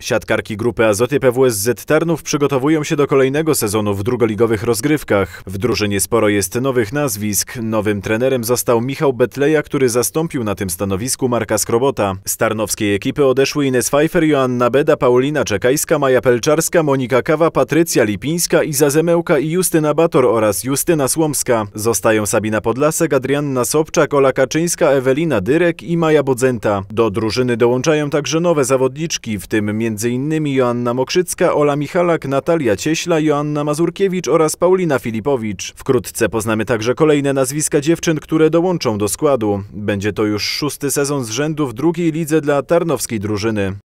Siatkarki grupy Azoty PWSZ Tarnów przygotowują się do kolejnego sezonu w drugoligowych rozgrywkach. W drużynie sporo jest nowych nazwisk. Nowym trenerem został Michał Betleja, który zastąpił na tym stanowisku Marka Skrobota. Z tarnowskiej ekipy odeszły Ines Pfeiffer, Joanna Beda, Paulina Czekajska, Maja Pelczarska, Monika Kawa, Patrycja Lipińska, Iza Zemełka i Justyna Bator oraz Justyna Słomska. Zostają Sabina Podlasek, Adrianna Sobczak, Ola Kaczyńska, Ewelina Dyrek i Maja Bodzenta. Do drużyny dołączają także nowe zawodniczki, w tym m.in. Joanna Mokrzycka, Ola Michalak, Natalia Cieśla, Joanna Mazurkiewicz oraz Paulina Filipowicz. Wkrótce poznamy także kolejne nazwiska dziewczyn, które dołączą do składu. Będzie to już szósty sezon z rzędu w drugiej lidze dla tarnowskiej drużyny.